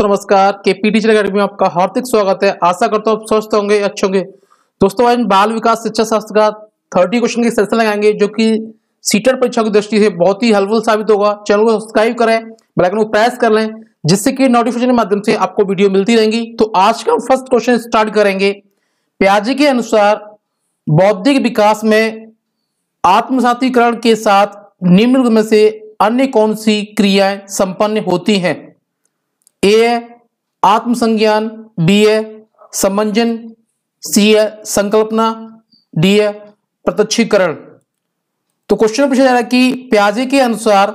तो नमस्कार के पी टीचर अकेडमी में आपका हार्दिक स्वागत है आशा करता हूँ आप स्वस्थ होंगे अच्छे होंगे दोस्तों आज बाल विकास शिक्षा शास्त्र का थर्टी क्वेश्चन की सेशन लगाएंगे जो कि सीटर परीक्षा की दृष्टि से बहुत ही हेल्पफुल साबित होगा चैनल को सब्सक्राइब करें बेलाइकन को प्रेस कर लें जिससे कि नोटिफिकेशन के माध्यम से आपको वीडियो मिलती रहेंगी तो आज का हम फर्स्ट क्वेश्चन स्टार्ट करेंगे प्याजी के अनुसार बौद्धिक विकास में आत्मसातीकरण के साथ निम्न में से अन्य कौन सी क्रियाएं संपन्न होती हैं ए है आत्मसंज्ञान बी है समंजन सी है संकल्पना डी है प्रत्यक्षीकरण तो क्वेश्चन पूछा जा रहा है कि प्याजे के अनुसार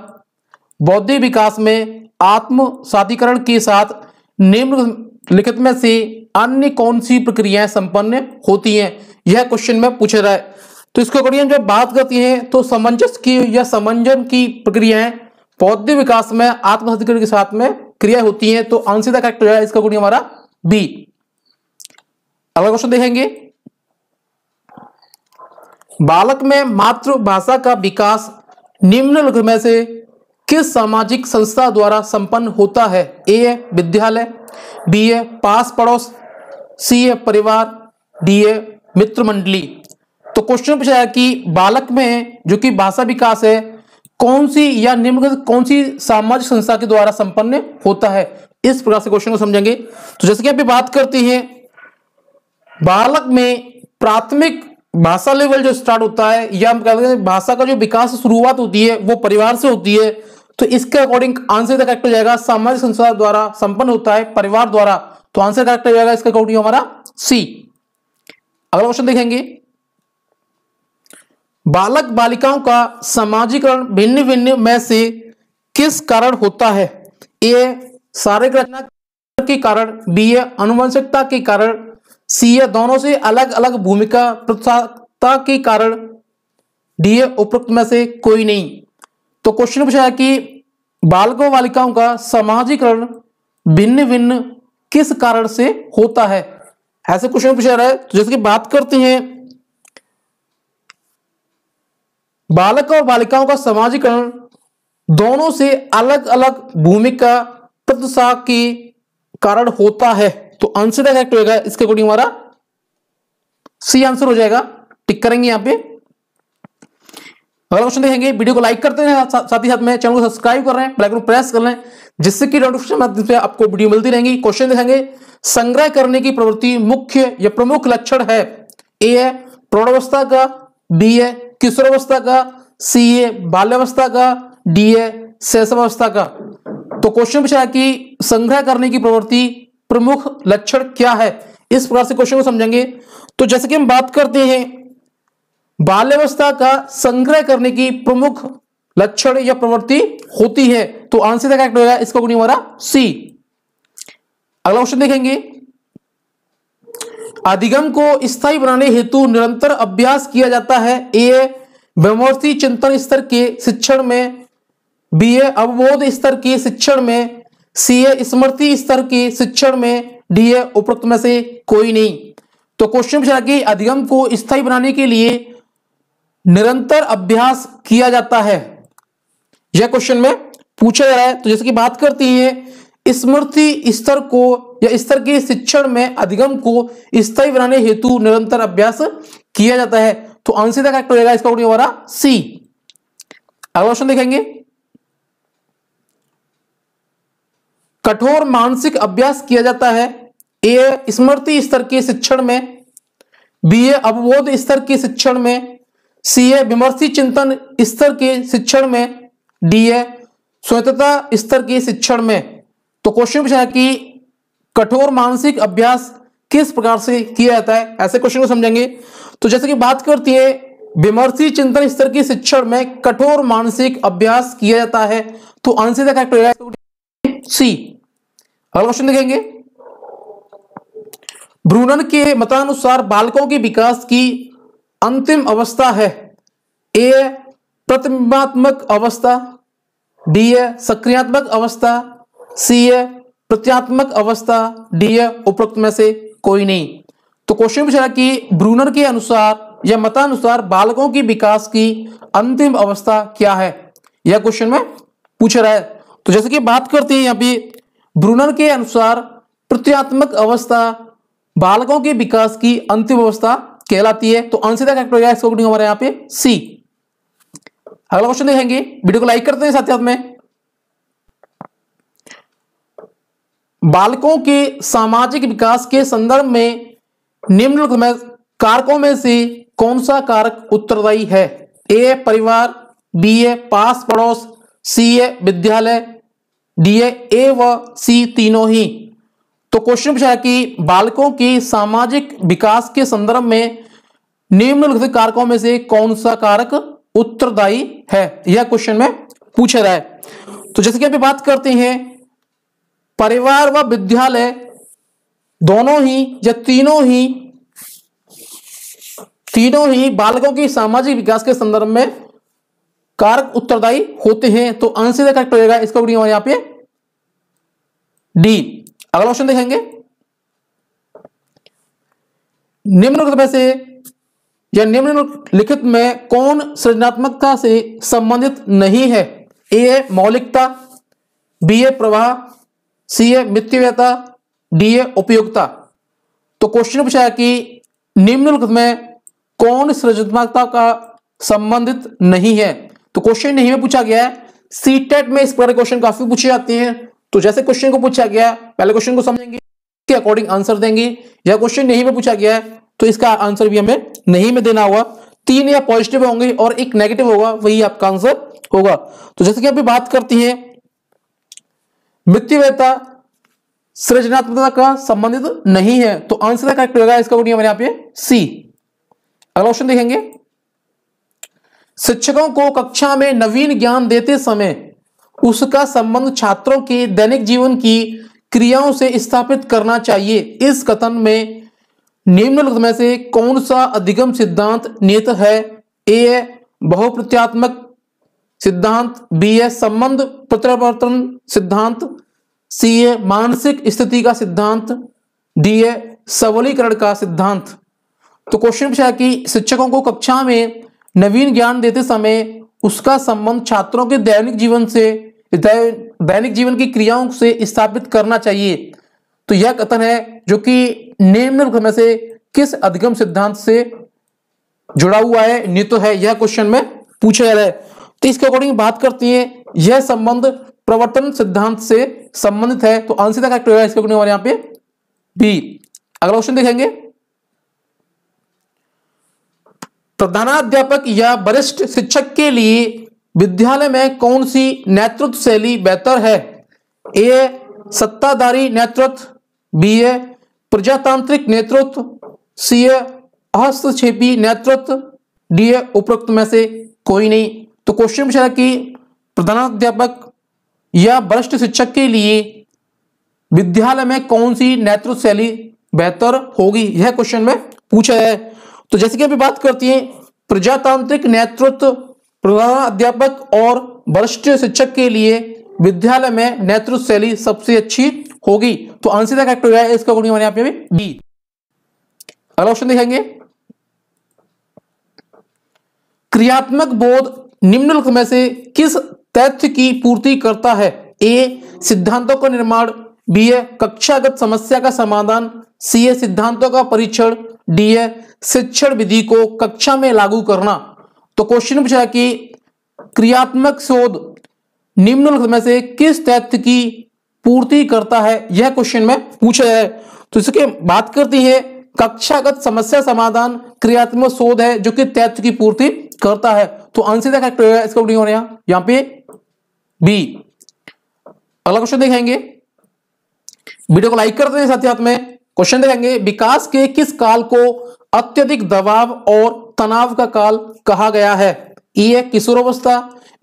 बौद्धिक विकास में आत्म साधिकरण के साथ निम्नलिखित में से अन्य कौन सी प्रक्रियाएं संपन्न होती हैं यह क्वेश्चन में पूछा रहा है तो इसके अकॉर्डिंग हम जब बात करते हैं तो समंजस की या समंजन की प्रक्रियाएं बौद्धिक विकास में आत्म साधिकरण के साथ में क्रिया होती है तो आंसर द करेक्ट है इसका गुण हमारा बी अगला क्वेश्चन देखेंगे बालक में मातृभाषा का विकास निम्नलिखित में से किस सामाजिक संस्था द्वारा संपन्न होता है ए है विद्यालय बी है पास पड़ोस सी है परिवार डी है मित्र मंडली तो क्वेश्चन पूछा है कि बालक में जो कि भाषा विकास है कौन सी या निम्नलिखित कौन सी सामाजिक संस्था के द्वारा संपन्न होता है इस प्रकार से क्वेश्चन को समझेंगे तो जैसे कि आप बात करते हैं बालक में प्राथमिक भाषा लेवल जो स्टार्ट होता है या हम कहते हैं भाषा का जो विकास शुरुआत होती है वो परिवार से होती है तो इसके अकॉर्डिंग आंसर करेक्ट हो जाएगा सामाजिक संस्था द्वारा संपन्न होता है परिवार द्वारा तो आंसर करेक्ट हो जाएगा इसका अकॉर्डिंग हमारा सी अगला क्वेश्चन देखेंगे बालक बालिकाओं का समाजीकरण भिन्न भिन्न में से किस कारण होता है ए सारे रचना के कारण बी ए अनुवंशिकता के कारण सी ए दोनों से अलग अलग भूमिका प्रथाता के कारण डी ए उपरोक्त में से कोई नहीं तो क्वेश्चन पूछा है कि बालकों बालिकाओं का समाजीकरण भिन्न भिन्न किस कारण से होता है ऐसे क्वेश्चन पूछा रहा है तो जैसे कि बात करते हैं बालक और बालिकाओं का समाजीकरण दोनों से अलग अलग भूमिका प्रदशा के कारण होता है तो आंसर करेक्ट होगा इसके अकॉर्डिंग हमारा सी आंसर हो जाएगा टिक करेंगे यहां पे अगला क्वेश्चन देखेंगे वीडियो को लाइक करते हैं साथ ही साथ में चैनल को सब्सक्राइब कर रहे हैं प्रेस कर रहे हैं जिससे कि नोटिफिकेशन माध्यम से आपको वीडियो मिलती रहेंगी क्वेश्चन देखेंगे संग्रह करने की प्रवृत्ति मुख्य या प्रमुख लक्षण है ए है प्रौढ़वस्था का बी है किशोरावस्था का सी ए बाल्यावस्था का डी ए शैशवावस्था का तो क्वेश्चन पूछा है कि संग्रह करने की प्रवृत्ति प्रमुख लक्षण क्या है इस प्रकार से क्वेश्चन को समझेंगे तो जैसे कि हम बात करते हैं बाल्यावस्था का संग्रह करने की प्रमुख लक्षण या प्रवृत्ति होती है तो आंसर करेक्ट होगा इसका सी अगला क्वेश्चन देखेंगे अधिगम को स्थायी बनाने हेतु निरंतर अभ्यास किया जाता है ए व्यमोर्थी चिंतन स्तर के शिक्षण में बी ए अवबोध स्तर के शिक्षण में सी ए स्मृति स्तर के शिक्षण में डी ए उपरोक्त में से कोई नहीं तो क्वेश्चन पूछा कि अधिगम को स्थायी बनाने के लिए निरंतर अभ्यास किया जाता है यह क्वेश्चन में पूछा जा रहा है तो जैसे कि बात करती है स्मृति स्तर को या स्तर के शिक्षण में अधिगम को स्थायी बनाने हेतु निरंतर अभ्यास किया जाता है तो आंसर का हो जाएगा इसका वाला सी अगला क्वेश्चन देखेंगे कठोर मानसिक अभ्यास किया जाता है ए स्मृति स्तर के शिक्षण में बी ए अवबोध स्तर के शिक्षण में सी ए विमर्शी चिंतन स्तर के शिक्षण में डी ए स्वतंत्रता स्तर के शिक्षण में तो क्वेश्चन पूछा है कि कठोर मानसिक अभ्यास किस प्रकार से किया जाता है ऐसे क्वेश्चन को समझेंगे तो जैसे कि बात करती है विमर्शी चिंतन स्तर की शिक्षण में कठोर मानसिक अभ्यास किया जाता है तो आंसर देखा सी अगला क्वेश्चन देखेंगे भ्रूणन के मतानुसार बालकों के विकास की अंतिम अवस्था है ए प्रतिमात्मक अवस्था बी ए सक्रियात्मक अवस्था सी है प्रत्यात्मक अवस्था डी है उपरोक्त में से कोई नहीं तो क्वेश्चन पूछा कि ब्रूनर के अनुसार या मतानुसार बालकों की विकास की अंतिम अवस्था क्या है यह क्वेश्चन में पूछ रहा है तो जैसे कि बात करते हैं यहाँ पे ब्रूनर के अनुसार प्रत्यात्मक अवस्था बालकों के विकास की अंतिम अवस्था कहलाती है तो आंसर करेक्ट हो जाएगा हमारे यहां पे सी अगला क्वेश्चन देखेंगे वीडियो को लाइक करते हैं साथ ही साथ में बालकों के सामाजिक विकास के संदर्भ में निम्न कारकों में से कौन सा कारक उत्तरदायी है ए परिवार बी ए पास पड़ोस सी ए विद्यालय डी ए ए व सी तीनों ही तो क्वेश्चन पूछा है कि बालकों के सामाजिक विकास के संदर्भ में निम्नलिखित कारकों में से कौन सा कारक उत्तरदायी है यह क्वेश्चन में पूछा रहा है तो जैसे कि अभी बात करते हैं परिवार व विद्यालय दोनों ही या तीनों ही तीनों ही बालकों की सामाजिक विकास के संदर्भ में कारक उत्तरदायी होते हैं तो आंसर करेक्ट होगा इसका उड़ी यहां पे डी अगला क्वेश्चन देखेंगे निम्नलिखित में से या निम्नलिखित में कौन सृजनात्मकता से संबंधित नहीं है ए मौलिकता बी ए प्रवाह सी ए मित्तीव्यता डी ए उपयोगिता तो क्वेश्चन पूछा कि निम्नलिखित में कौन सृजनात्मकता का संबंधित नहीं है तो क्वेश्चन नहीं में पूछा गया है सी टेट e में इस प्रकार क्वेश्चन काफी पूछे जाते हैं तो जैसे क्वेश्चन को पूछा गया पहले क्वेश्चन को समझेंगे के अकॉर्डिंग आंसर देंगे या क्वेश्चन नहीं में पूछा गया है तो इसका आंसर भी हमें नहीं में देना होगा तीन या पॉजिटिव होंगे और एक नेगेटिव होगा वही आपका आंसर होगा तो जैसे कि अभी बात करती है वित्तीयता सृजनात्मकता का संबंधित नहीं है तो आंसर करेक्ट होगा इसका यहां पे सी अगला ऑप्शन देखेंगे शिक्षकों को कक्षा में नवीन ज्ञान देते समय उसका संबंध छात्रों के दैनिक जीवन की क्रियाओं से स्थापित करना चाहिए इस कथन में निम्नलिखित में से कौन सा अधिगम सिद्धांत नियत है ए बहुप्रत्यात्मक सिद्धांत बी है संबंध प्रत्यावर्तन सिद्धांत सी ए मानसिक स्थिति का सिद्धांत डी ए सबलीकरण का सिद्धांत तो क्वेश्चन पूछा कि शिक्षकों को कक्षा में नवीन ज्ञान देते समय उसका संबंध छात्रों के दैनिक जीवन से दैनिक जीवन की क्रियाओं से स्थापित करना चाहिए तो यह कथन है जो कि निम्न में से किस अधिगम सिद्धांत से जुड़ा हुआ है नित्य है यह क्वेश्चन में पूछा जा रहा है तो इसके अकॉर्डिंग बात करती है यह संबंध प्रवर्तन सिद्धांत से संबंधित है तो आंसर का करेक्ट होगा इसका हमारे यहां पे बी अगला क्वेश्चन देखेंगे प्रधानाध्यापक या वरिष्ठ शिक्षक के लिए विद्यालय में कौन सी नेतृत्व शैली बेहतर है ए सत्ताधारी नेतृत्व बी ए प्रजातांत्रिक नेतृत्व सी ए हस्तक्षेपी नेतृत्व डी ए उपरोक्त में से कोई नहीं तो क्वेश्चन पूछा कि प्रधानाध्यापक या वरिष्ठ शिक्षक के लिए विद्यालय में कौन सी नेतृत्व शैली बेहतर होगी यह क्वेश्चन में पूछा है तो जैसे कि अभी बात करती है प्रजातांत्रिक नेतृत्व प्रधान अध्यापक और वरिष्ठ शिक्षक के लिए विद्यालय में नेतृत्व शैली सबसे अच्छी होगी तो आंसर करेक्ट हो गया इसका गुणी मैंने आप बी अगला ऑप्शन देखेंगे क्रियात्मक बोध निम्नलिखित में से किस तथ्य की पूर्ति करता है ए सिद्धांतों का निर्माण बी ए कक्षागत समस्या का समाधान सी ए सिद्धांतों का परीक्षण डी ए शिक्षण विधि को कक्षा में लागू करना तो क्वेश्चन पूछा कि क्रियात्मक शोध निम्नलिखित में से किस तथ्य की पूर्ति करता है यह क्वेश्चन में पूछा है तो इसके बात करती है कक्षागत समस्या समाधान क्रियात्मक शोध है जो कि तथ्य की पूर्ति करता है तो आंसर इसका यहाँ पे बी अगला क्वेश्चन देखेंगे वीडियो को लाइक करते हैं साथ ही साथ में क्वेश्चन देखेंगे विकास के किस काल को अत्यधिक दबाव और तनाव का काल कहा गया है ई e ए किशोरावस्था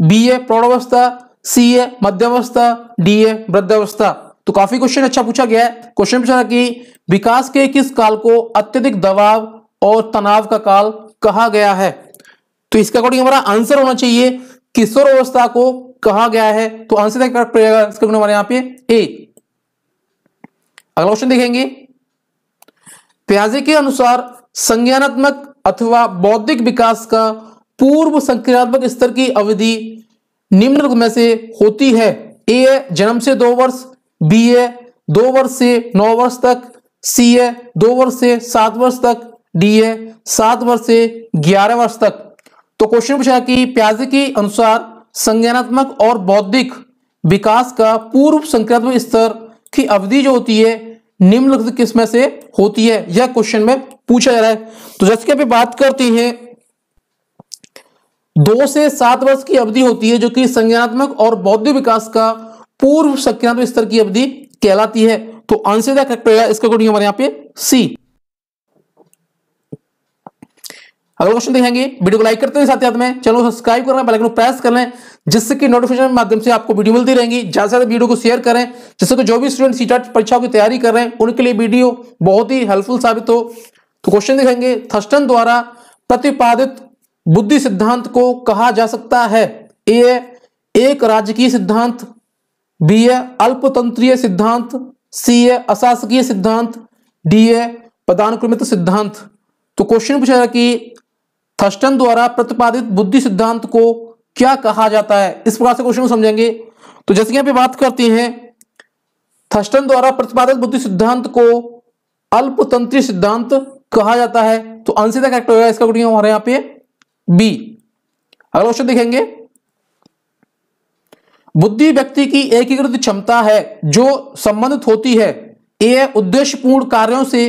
B A प्रौढ़वस्था C A मध्यावस्था D A वृद्धावस्था तो काफी क्वेश्चन अच्छा पूछा गया है क्वेश्चन पूछा कि विकास के किस काल को अत्यधिक दबाव और तनाव का काल कहा गया है तो इसके अकॉर्डिंग हमारा आंसर होना चाहिए किशोर अवस्था को कहा गया है तो आंसर क्या करेक्ट पड़ेगा इसका गुण यहां पे ए अगला क्वेश्चन देखेंगे प्याजे के अनुसार संज्ञानात्मक अथवा बौद्धिक विकास का पूर्व संक्रियात्मक स्तर की अवधि निम्न में से होती है ए है जन्म से दो वर्ष बी है दो वर्ष से नौ वर्ष तक सी है दो वर्ष से सात वर्ष तक डी है सात वर्ष से ग्यारह वर्ष तक तो क्वेश्चन पूछा कि प्याजे के अनुसार संज्ञानात्मक और बौद्धिक विकास का पूर्व संक्रियात्मक स्तर की अवधि जो होती है निम्नलिखित किसमें से होती है यह क्वेश्चन में पूछा जा रहा है तो जैसे कि अभी बात करती हैं दो से सात वर्ष की अवधि होती है जो कि संज्ञानात्मक और बौद्धिक विकास का पूर्व संक्रियात्मक स्तर की अवधि कहलाती है तो आंसर द करेक्ट होगा इसका अकॉर्डिंग हमारे यहाँ पे सी अगला क्वेश्चन देखेंगे वीडियो को लाइक करते हैं साथ साथ में चैनल को सब्सक्राइब करना बेल आइकन को प्रेस कर लें जिससे कि नोटिफिकेशन के माध्यम से आपको वीडियो मिलती रहेंगी ज्यादा से ज्यादा वीडियो को शेयर करें जिससे कि जो भी स्टूडेंट सीटाट परीक्षा की तैयारी कर रहे हैं उनके लिए वीडियो बहुत ही हेल्पफुल साबित हो तो क्वेश्चन देखेंगे थस्टन द्वारा प्रतिपादित बुद्धि सिद्धांत को कहा जा सकता है ए एक राजकीय सिद्धांत बी ए अल्पतंत्रीय सिद्धांत सी ए अशासकीय सिद्धांत डी ए पदानुक्रमित सिद्धांत तो क्वेश्चन पूछा कि थर्स्टन द्वारा प्रतिपादित बुद्धि सिद्धांत को क्या कहा जाता है इस प्रकार से क्वेश्चन समझेंगे तो जैसे यहां पर बात करते हैं थर्स्टन द्वारा प्रतिपादित बुद्धि सिद्धांत को अल्पतंत्री सिद्धांत कहा जाता है तो आंसर करेक्ट होगा इसका गुटिंग हमारे यहां पे बी अगला क्वेश्चन देखेंगे बुद्धि व्यक्ति की एकीकृत क्षमता है जो संबंधित होती है ए उद्देश्यपूर्ण कार्यों से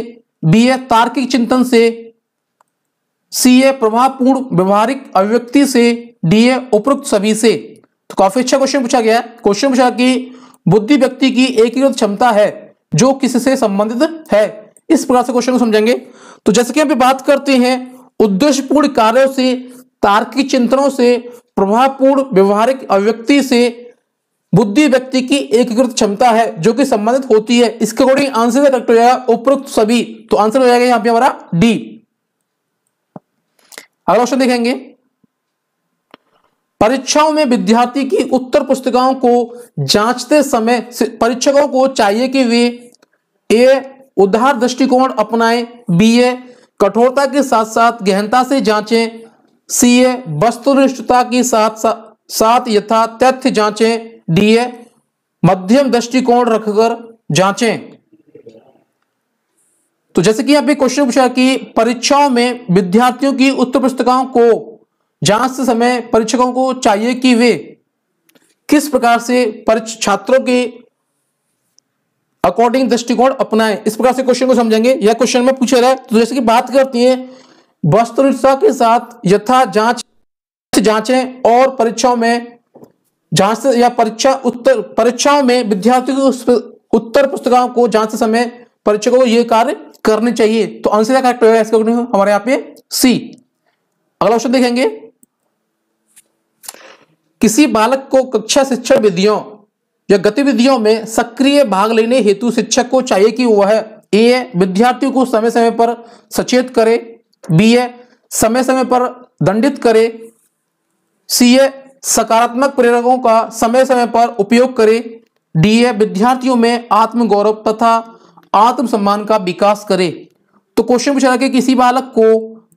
बी तार्किक चिंतन से सीए प्रभावपूर्ण व्यवहारिक अभिव्यक्ति से डीए उपरोक्त सभी से तो काफी अच्छा क्वेश्चन पूछा गया है क्वेश्चन पूछा कि बुद्धि व्यक्ति की एकीकृत क्षमता है जो किससे संबंधित है इस प्रकार से क्वेश्चन को समझेंगे तो जैसे कि हम बात करते हैं उद्देश्यपूर्ण कार्यों से तार्किक चिंतनों से प्रभावपूर्ण व्यवहारिक अभिव्यक्ति से बुद्धि व्यक्ति की एकीकृत क्षमता है जो कि संबंधित होती है इसके अकॉर्डिंग आंसर हो जाएगा उपरोक्त सभी तो आंसर हो जाएगा यहाँ पे हमारा डी अगला क्वेश्चन देखेंगे परीक्षाओं में विद्यार्थी की उत्तर पुस्तिकाओं को जांचते समय परीक्षकों को चाहिए कि वे ए उदार दृष्टिकोण अपनाएं बी ए कठोरता के साथ साथ गहनता से जांचें सी ए वस्तुनिष्ठता के साथ साथ यथा तथ्य जांचें डी ए मध्यम दृष्टिकोण रखकर जांचें तो जैसे कि आपने क्वेश्चन पूछा कि परीक्षाओं में विद्यार्थियों की उत्तर पुस्तिकाओं को जांच समय परीक्षकों को चाहिए कि वे किस प्रकार से छात्रों के अकॉर्डिंग दृष्टिकोण अपनाएं इस प्रकार से क्वेश्चन को समझेंगे यह क्वेश्चन में पूछा रहा तो जैसे कि बात करती है वस्त्र के साथ यथा जांच जांचें और परीक्षाओं में जांच या परीक्षा उत्तर परीक्षाओं में विद्यार्थियों की उत्तर पुस्तिकाओं को जांचते समय परीक्षकों को यह कार्य करने चाहिए तो आंसर क्या करेक्ट होगा इसका हमारे यहां पे सी अगला ऑप्शन देखेंगे किसी बालक को कक्षा शिक्षण विधियों या गतिविधियों में सक्रिय भाग लेने हेतु शिक्षक को चाहिए कि वह ए विद्यार्थियों को समय समय पर सचेत करे बी ए समय समय पर दंडित करे सी ए सकारात्मक प्रेरकों का समय समय पर उपयोग करे डी ए विद्यार्थियों में आत्मगौरव तथा आत्मसम्मान का विकास करे तो क्वेश्चन पूछा कि किसी बालक को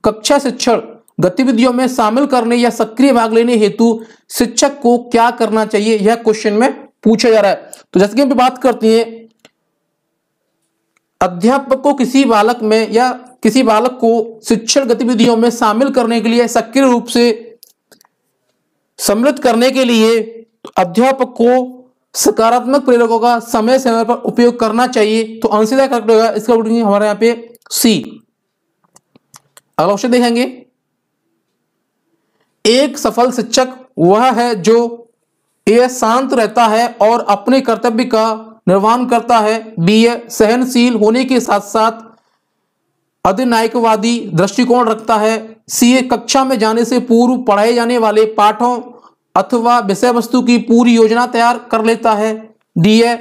कक्षा शिक्षण गतिविधियों में शामिल करने या सक्रिय भाग लेने हेतु शिक्षक को क्या करना चाहिए यह क्वेश्चन में पूछा जा रहा है तो जैसे कि हम बात करते हैं अध्यापक को किसी बालक में या किसी बालक को शिक्षण गतिविधियों में शामिल करने के लिए सक्रिय रूप से सम्मिलित करने के लिए अध्यापक को सकारात्मक प्रेरकों का समय समय पर उपयोग करना चाहिए तो आंसर करेक्ट होगा इसका हमारे यहाँ पे सी अगला ऑप्शन देखेंगे एक सफल शिक्षक वह है जो यह शांत रहता है और अपने कर्तव्य का निर्वहन करता है बी ए सहनशील होने के साथ साथ अधिनायकवादी दृष्टिकोण रखता है सी ए कक्षा में जाने से पूर्व पढ़ाए जाने वाले पाठों अथवा विषय वस्तु की पूरी योजना तैयार कर लेता है डी ए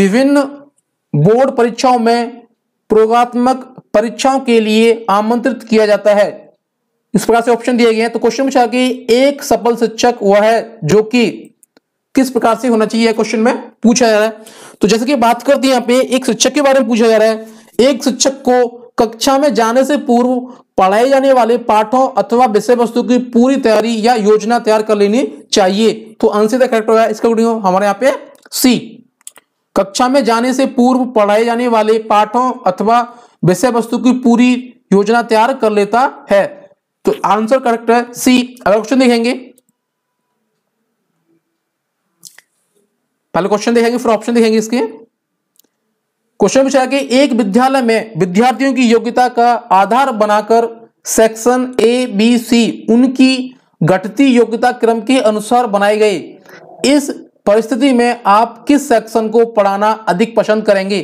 विभिन्न बोर्ड परीक्षाओं में प्रयोगात्मक परीक्षाओं के लिए आमंत्रित किया जाता है इस प्रकार से ऑप्शन दिए गए हैं तो क्वेश्चन पूछा कि एक सफल शिक्षक वह है जो कि किस प्रकार से होना चाहिए क्वेश्चन में पूछा जा रहा है तो जैसे कि बात करते हैं यहां पे एक शिक्षक के बारे में पूछा जा रहा है एक शिक्षक को कक्षा में जाने से पूर्व पढ़ाए जाने वाले पाठों अथवा विषय वस्तु की पूरी तैयारी या योजना तैयार कर लेनी चाहिए तो आंसर द करेक्ट होगा इसका हमारे यहाँ पे सी कक्षा में जाने से पूर्व पढ़ाए जाने वाले पाठों अथवा विषय वस्तु की पूरी योजना तैयार कर लेता है तो आंसर करेक्ट है सी अगला क्वेश्चन देखेंगे पहले क्वेश्चन देखेंगे फिर ऑप्शन देखेंगे इसके क्वेश्चन पूछा कि एक विद्यालय में विद्यार्थियों की योग्यता का आधार बनाकर सेक्शन ए बी सी उनकी घटती योग्यता क्रम के अनुसार बनाई गई इस परिस्थिति में आप किस सेक्शन को पढ़ाना अधिक पसंद करेंगे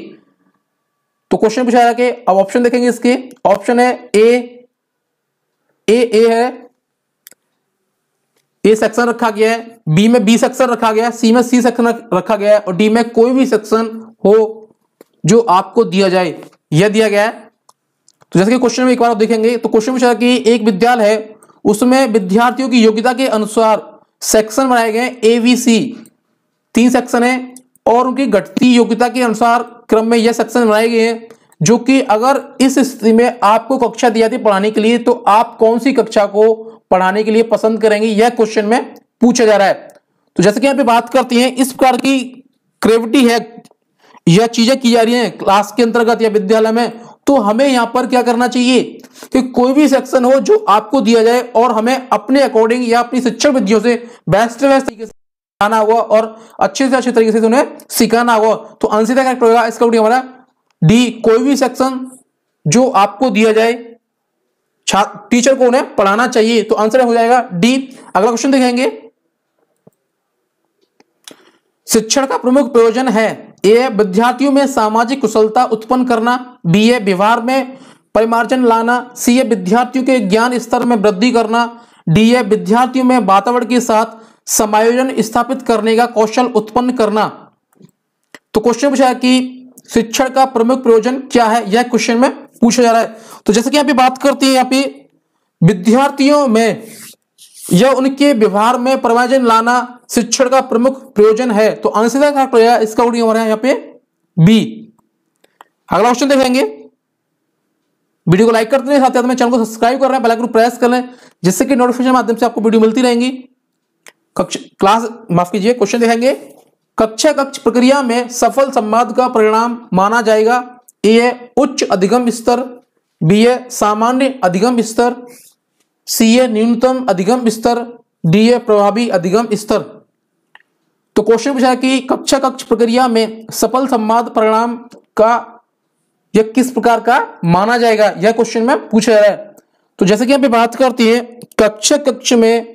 तो क्वेश्चन पूछा जाए कि अब ऑप्शन देखेंगे इसके ऑप्शन है ए ए ए है ए सेक्शन रखा गया है बी में बी सेक्शन रखा गया है सी में सी सेक्शन रखा गया है और डी में कोई भी सेक्शन हो जो आपको दिया जाए यह दिया गया है तो जैसे कि क्वेश्चन में एक बार आप देखेंगे तो क्वेश्चन पूछा कि एक विद्यालय है उसमें विद्यार्थियों की योग्यता के अनुसार सेक्शन बनाए गए ए वी सी तीन सेक्शन है और उनकी घटती योग्यता के अनुसार क्रम में यह सेक्शन बनाए गए हैं जो कि अगर इस स्थिति में आपको कक्षा दी जाती पढ़ाने के लिए तो आप कौन सी कक्षा को पढ़ाने के लिए पसंद करेंगे यह क्वेश्चन में पूछा जा रहा है तो जैसे कि यहाँ पे बात करते हैं इस प्रकार की क्रेविटी है यह चीजें की जा रही हैं क्लास के अंतर्गत या विद्यालय में तो हमें यहां पर क्या करना चाहिए कि कोई भी सेक्शन हो जो आपको दिया जाए और हमें अपने अकॉर्डिंग या अपनी शिक्षण विधियों से बेस्ट बेस्ट तरीके से आना होगा और अच्छे से अच्छे तरीके से उन्हें सिखाना होगा तो अंशिता करेक्ट होगा इसका हमारा डी कोई भी सेक्शन जो आपको दिया जाए टीचर को उन्हें पढ़ाना चाहिए तो आंसर हो जाएगा डी अगला क्वेश्चन देखेंगे शिक्षण का प्रमुख प्रयोजन है ए विद्यार्थियों में सामाजिक कुशलता उत्पन्न करना बी ए व्यवहार में परिमार्जन लाना सी ए विद्यार्थियों के ज्ञान स्तर में वृद्धि करना डी ए विद्यार्थियों में वातावरण के साथ समायोजन स्थापित करने का कौशल उत्पन्न करना तो क्वेश्चन पूछा कि शिक्षण का प्रमुख प्रयोजन क्या है यह क्वेश्चन में पूछा जा रहा है तो जैसे कि यहाँ पे बात करते हैं यहाँ पे विद्यार्थियों में यह उनके व्यवहार में प्रयोजन लाना शिक्षण का प्रमुख प्रयोजन है तो आंसर का करेक्ट होगा इसका उड़ी हमारे यहां पे बी अगला क्वेश्चन देखेंगे वीडियो को लाइक करते हैं साथ ही साथ चैनल को सब्सक्राइब कर रहे हैं बेल प्रेस कर लें जिससे कि नोटिफिकेशन माध्यम से आपको वीडियो मिलती रहेंगी कक्ष क्लास माफ कीजिए क्वेश्चन देखेंगे कक्षा कक्ष प्रक्रिया में सफल संवाद का परिणाम माना जाएगा ए उच्च अधिगम स्तर बी ए सामान्य अधिगम स्तर सी ए न्यूनतम अधिगम स्तर डी ए प्रभावी अधिगम स्तर तो क्वेश्चन पूछा कि कक्षा कक्ष प्रक्रिया में सफल संवाद परिणाम का यह किस प्रकार का माना जाएगा यह क्वेश्चन में पूछा जा रहा है तो जैसे कि आप बात करते हैं कक्षा कक्ष में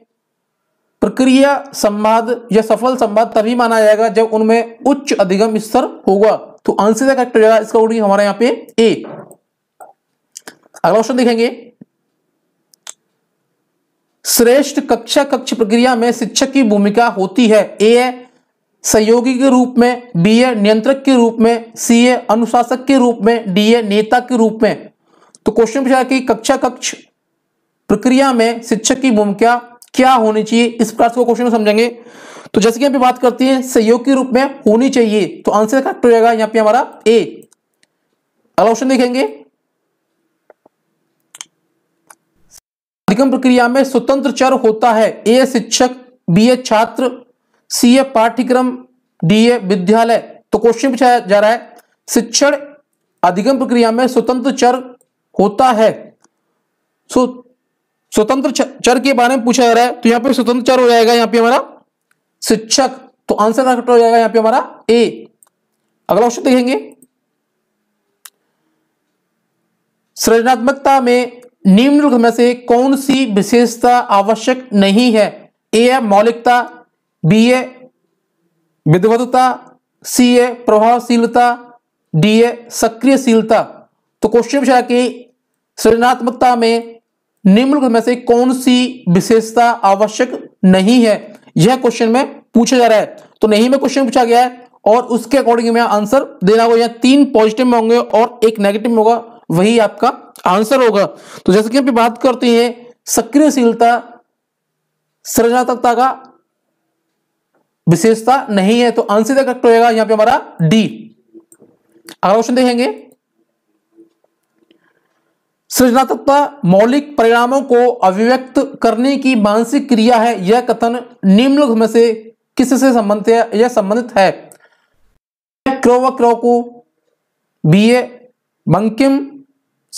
प्रक्रिया संवाद या सफल संवाद तभी माना जाएगा जब उनमें उच्च अधिगम स्तर होगा तो आंसर करेक्ट हो जाएगा इसका हमारे यहाँ पे ए अगला क्वेश्चन देखेंगे श्रेष्ठ कक्षा कक्ष प्रक्रिया में शिक्षक की भूमिका होती है ए सहयोगी के रूप में बी ए नियंत्रक के रूप में सी ए अनुशासक के रूप में डी ए नेता के रूप में तो क्वेश्चन पूछा कि कक्षा कक्ष प्रक्रिया में शिक्षक की भूमिका क्या होनी चाहिए इस प्रकार से क्वेश्चन समझेंगे तो जैसे कि यहाँ पे बात करते हैं सहयोग के रूप में होनी चाहिए तो आंसर करेक्ट हो जाएगा यहाँ पे हमारा ए अगला क्वेश्चन देखेंगे अधिगम प्रक्रिया में स्वतंत्र चर होता है ए शिक्षक बी ए छात्र सी ए पाठ्यक्रम डी ए विद्यालय तो क्वेश्चन पूछा जा रहा है शिक्षण अधिगम प्रक्रिया में स्वतंत्र चर होता है सो स्वतंत्र चर के बारे में पूछा जा रहा है तो यहां पे स्वतंत्र चर हो जाएगा यहां पे हमारा शिक्षक तो आंसर करेक्ट हो जाएगा यहां पे हमारा ए अगला क्वेश्चन देखेंगे सृजनात्मकता में निम्नलिखित में से कौन सी विशेषता आवश्यक नहीं है ए है मौलिकता बी ए विधवत्ता सी ए प्रभावशीलता डी ए सक्रियशीलता तो क्वेश्चन पूछा कि सृजनात्मकता में निम्नलिखित में से कौन सी विशेषता आवश्यक नहीं है यह क्वेश्चन में पूछा जा रहा है तो नहीं में क्वेश्चन पूछा गया है और उसके अकॉर्डिंग में आंसर देना होगा तीन पॉजिटिव में होंगे और एक नेगेटिव में होगा वही आपका आंसर होगा तो जैसे कि अभी बात करते हैं सक्रियशीलता सृजनात्मकता का विशेषता नहीं है तो आंसर करेक्ट होगा यहां पे हमारा डी अगला क्वेश्चन देखेंगे सृजनात्मकता मौलिक परिणामों को अभिव्यक्त करने की मानसिक क्रिया है यह कथन निम्नलिखित में से किससे संबंधित है यह संबंधित है क्रो व क्रो को B A Bankim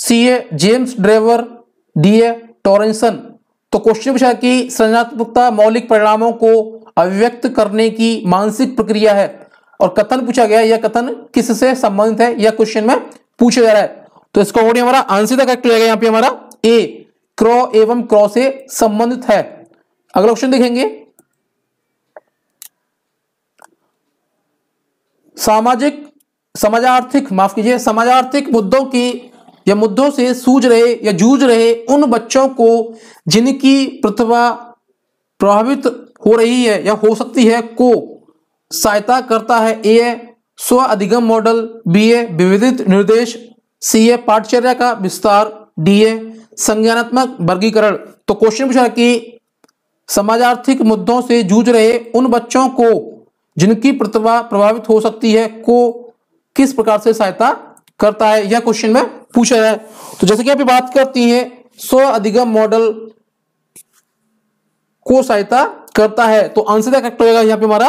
C A James Drever D A Torrance तो क्वेश्चन पूछा कि सृजनात्मकता मौलिक परिणामों को अभिव्यक्त करने की मानसिक प्रक्रिया है और कथन पूछा गया यह कथन किससे संबंधित है यह क्वेश्चन में पूछा जा रहा है तो इसका ऑडियो हमारा आंसर का करेक्ट हो जाएगा यहाँ पे हमारा ए क्रॉ एवं क्रॉ से संबंधित है अगला क्वेश्चन देखेंगे सामाजिक समाजार्थिक माफ कीजिए समाजार्थिक मुद्दों की या मुद्दों से सूझ रहे या जूझ रहे उन बच्चों को जिनकी प्रतिभा प्रभावित हो रही है या हो सकती है को सहायता करता है ए स्व अधिगम मॉडल बी ए विविधित निर्देश सी ए पाठचर्या का विस्तार डी ए संज्ञानात्मक वर्गीकरण तो क्वेश्चन पूछा कि समाजार्थिक मुद्दों से जूझ रहे उन बच्चों को जिनकी प्रतिभा प्रभावित हो सकती है को किस प्रकार से सहायता करता है यह क्वेश्चन में पूछा है तो जैसे कि आप बात करती हैं स्व अधिगम मॉडल को सहायता करता है तो आंसर क्या करेक्ट होगा यहां पे हमारा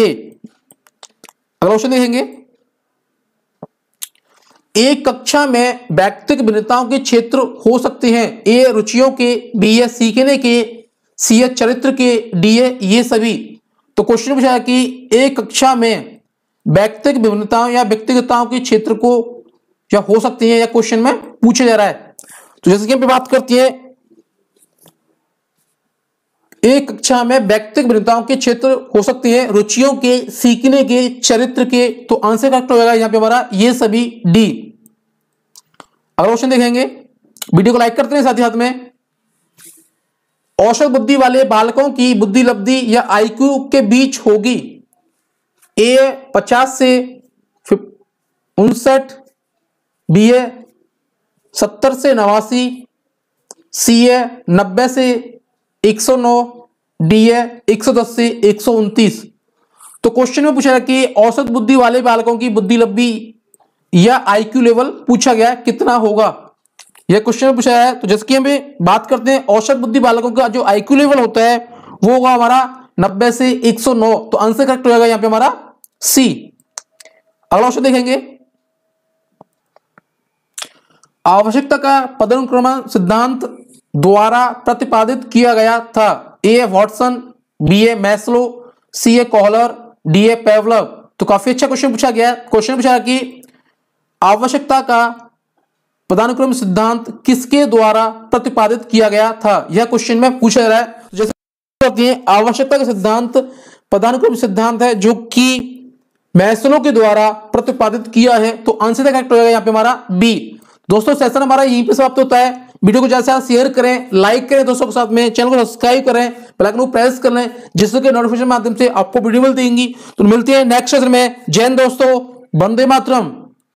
ए अगला क्वेश्चन देखेंगे एक कक्षा में व्यक्तिक भिन्नताओं के क्षेत्र हो सकते हैं ए रुचियों के बी ए सीखने के सी ए चरित्र के डी ए ये सभी तो क्वेश्चन पूछा कि एक कक्षा में व्यक्तिक भिन्नताओं या व्यक्तिगताओं के क्षेत्र को या हो सकती है या क्वेश्चन में पूछे जा रहा है तो जैसे कि हम बात करती है एक कक्षा में व्यक्तिगत भिन्नताओं के क्षेत्र हो सकते हैं रुचियों के सीखने के चरित्र के तो आंसर करेक्ट होगा यहां पे हमारा ये सभी डी अगला क्वेश्चन देखेंगे वीडियो को लाइक करते हैं साथ ही साथ में औसत बुद्धि वाले बालकों की बुद्धि लब्धि या आईक्यू के बीच होगी ए पचास से उनसठ बीए सत्तर से नवासी सीए नब्बे से एक सौ नौ डीए एक सौ दस से एक सौ उनतीस तो क्वेश्चन में पूछा गया कि औसत बुद्धि वाले बालकों की बुद्धि लब्बी या आईक्यू लेवल पूछा गया कितना होगा यह क्वेश्चन में पूछा है तो जैसे कि हमें बात करते हैं औसत बुद्धि बालकों का जो आईक्यू लेवल होता है वो होगा हमारा 90 से 109 तो आंसर करेक्ट हो जाएगा यहाँ पे हमारा सी अगला ऑप्शन देखेंगे आवश्यकता का पदानुक्रमण सिद्धांत द्वारा प्रतिपादित किया गया था A Watson B A Maslow C A Kohler D A Pavlov तो काफी अच्छा क्वेश्चन पूछा गया क्वेश्चन पूछा कि आवश्यकता का पदानुक्रम सिद्धांत किसके द्वारा प्रतिपादित किया गया था यह क्वेश्चन में पूछा रहा है जैसे आवश्यकता का सिद्धांत पदानुक्रम सिद्धांत है जो कि मैसलो के द्वारा प्रतिपादित किया है तो आंसर करेक्ट हो जाएगा यहाँ पे हमारा बी दोस्तों सेशन हमारा यहीं पे समाप्त होता है वीडियो को ज्यादा से शेयर करें लाइक करें दोस्तों के साथ में चैनल को सब्सक्राइब करें बेलाइकन को प्रेस कर लें जिससे नोटिफिकेशन माध्यम से आपको वीडियो मिलती तो मिलते हैं नेक्स्ट सेशन में जैन दोस्तों वंदे मातरम